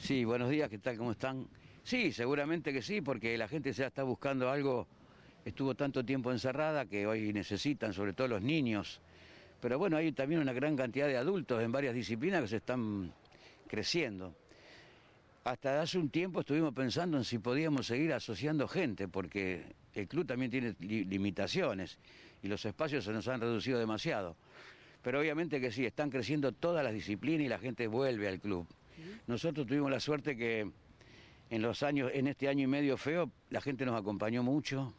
Sí, buenos días, ¿qué tal? ¿Cómo están? Sí, seguramente que sí, porque la gente ya está buscando algo, estuvo tanto tiempo encerrada que hoy necesitan, sobre todo los niños. Pero bueno, hay también una gran cantidad de adultos en varias disciplinas que se están creciendo. Hasta hace un tiempo estuvimos pensando en si podíamos seguir asociando gente, porque el club también tiene limitaciones y los espacios se nos han reducido demasiado. Pero obviamente que sí, están creciendo todas las disciplinas y la gente vuelve al club. Nosotros tuvimos la suerte que en los años, en este año y medio feo, la gente nos acompañó mucho.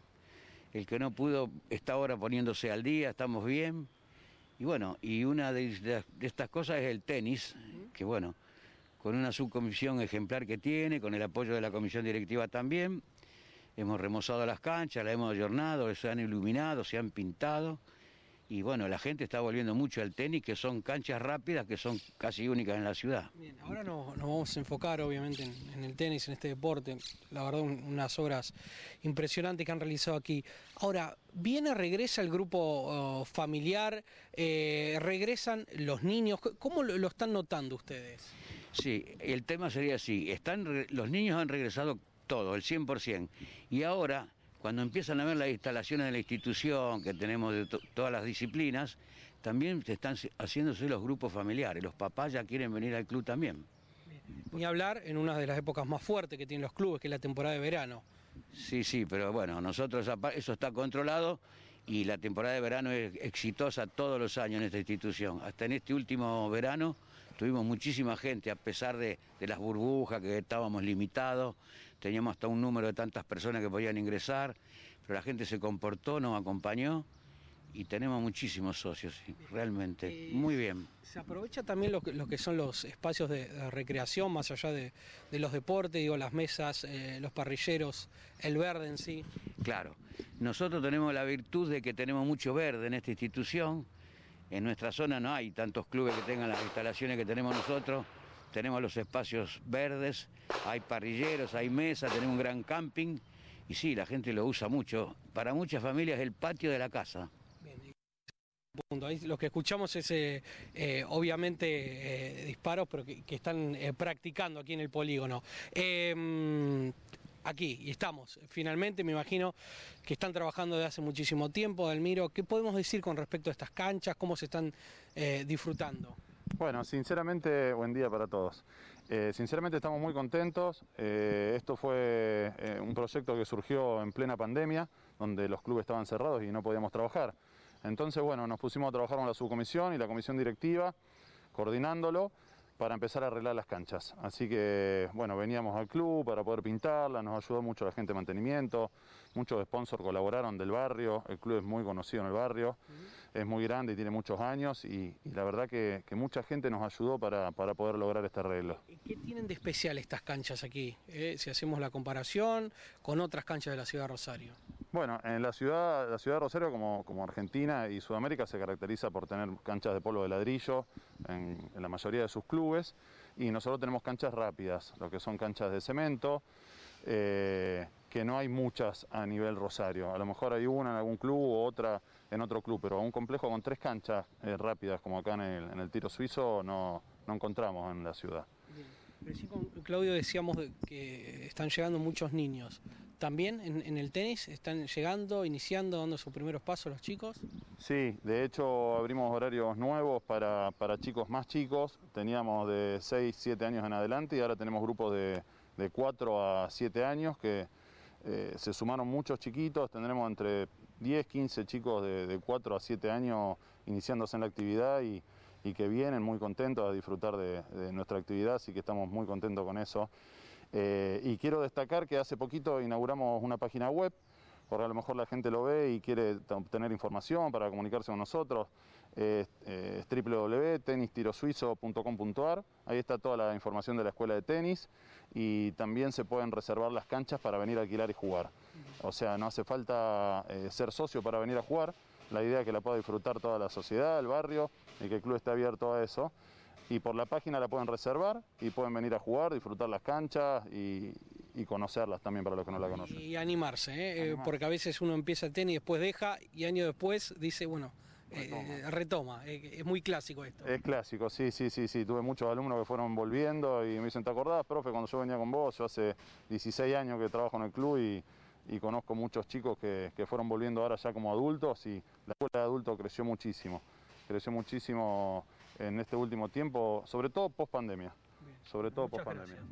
El que no pudo está ahora poniéndose al día, estamos bien. Y bueno, y una de, estas cosas es el tenis, que bueno, con una subcomisión ejemplar que tiene, con el apoyo de la comisión directiva también, hemos remozado las canchas, las hemos ayornado, se han iluminado, se han pintado y bueno, la gente está volviendo mucho al tenis, que son canchas rápidas, que son casi únicas en la ciudad. Bien, ahora nos, vamos a enfocar obviamente en, el tenis, en este deporte, la verdad unas obras impresionantes que han realizado aquí. Ahora, viene, regresa el grupo oh, familiar, eh, regresan los niños, ¿cómo lo, están notando ustedes? Sí, el tema sería así, están, los niños han regresado todo, el 100%, y ahora cuando empiezan a ver las instalaciones de la institución que tenemos de todas las disciplinas, también se están haciéndose los grupos familiares. Los papás ya quieren venir al club también. Ni hablar en una de las épocas más fuertes que tienen los clubes, que es la temporada de verano. Sí, sí, pero bueno, nosotros eso está controlado y la temporada de verano es exitosa todos los años en esta institución. Hasta en este último verano tuvimos muchísima gente, a pesar de las burbujas que estábamos limitados, teníamos hasta un número de tantas personas que podían ingresar, pero la gente se comportó, nos acompañó y tenemos muchísimos socios, realmente. Eh, Muy bien. Se aprovecha también lo que, son los espacios de, recreación, más allá de, los deportes, digo, las mesas, eh, los parrilleros, el verde en sí. Claro, nosotros tenemos la virtud de que tenemos mucho verde en esta institución. En nuestra zona no hay tantos clubes que tengan las instalaciones que tenemos nosotros tenemos los espacios verdes, hay parrilleros, hay mesas, tenemos un gran camping y sí, la gente lo usa mucho. Para muchas familias es el patio de la casa. lo que escuchamos es eh, eh, obviamente eh, disparos, pero que, están practicando aquí en el polígono. Em, aquí, y estamos, finalmente, me imagino que están trabajando desde hace muchísimo tiempo, Delmiro. ¿Qué podemos decir con respecto a estas canchas? ¿Cómo se están disfrutando? Bueno, sinceramente, buen día para todos. Eh, sinceramente estamos muy contentos. Eh, esto fue eh, un proyecto que surgió en plena pandemia, donde los clubes estaban cerrados y no podíamos trabajar. Entonces, bueno, nos pusimos a trabajar con la subcomisión y la comisión directiva, coordinándolo para empezar a arreglar las canchas. Así que, bueno, veníamos al club para poder pintarla, nos ayudó mucho la gente de mantenimiento, muchos sponsors colaboraron del barrio, el club es muy conocido en el barrio, es muy grande y tiene muchos años y, la verdad que, mucha gente nos ayudó para, poder lograr este arreglo. ¿Y ¿Qué tienen de especial estas canchas aquí? Eh? Si hacemos la comparación con otras canchas de la ciudad de Rosario. Bueno, en la ciudad, la ciudad de Rosario, como, Argentina y Sudamérica, se caracteriza por tener canchas de polvo de ladrillo en, la mayoría de sus clubes y nosotros tenemos canchas rápidas, lo que son canchas de cemento, eh, que no hay muchas a nivel Rosario. A lo mejor hay una en algún club o otra en otro club, pero un complejo con tres canchas eh, rápidas, como acá en el, tiro suizo, no, encontramos en la ciudad. Claudio decíamos que están llegando muchos niños también en, el tenis? ¿Están llegando, iniciando, dando sus primeros pasos los chicos? Sí, de hecho abrimos horarios nuevos para, chicos más chicos. Teníamos de 6, 7 años en adelante y ahora tenemos grupos de, 4 a 7 años que eh, se sumaron muchos chiquitos. Tendremos entre 10, 15 chicos de, 4 a 7 años iniciándose en la actividad y, que vienen muy contentos a disfrutar de nuestra actividad, así que estamos muy contentos con eso. Eh, y quiero destacar que hace poquito inauguramos una página web, porque a lo mejor la gente lo ve y quiere obtener información para comunicarse con nosotros. es eh, www.tenistirosuizo.com.ar. Ahí está toda la información de la escuela de tenis y también se pueden reservar las canchas para venir a alquilar y jugar. O sea, no hace falta eh, ser socio para venir a jugar. La idea es que la pueda disfrutar toda la sociedad, el barrio y que el club esté abierto a eso y por la página la pueden reservar y pueden venir a jugar, disfrutar las canchas y, conocerlas también para los que no la conocen. Y ¿eh? Eh, animarse, porque a veces uno empieza el tenis, y después deja y año después dice, bueno, eh, retoma, es muy clásico esto. Es clásico, sí, sí, sí, sí. Tuve muchos alumnos que fueron volviendo y me dicen, ¿te acordás, profe, cuando yo venía con vos? Yo hace 16 años que trabajo en el club y conozco muchos chicos que, que, fueron volviendo ahora ya como adultos y la escuela de adultos creció muchísimo, creció muchísimo en este último tiempo, sobre todo post pandemia. Sobre todo post pandemia.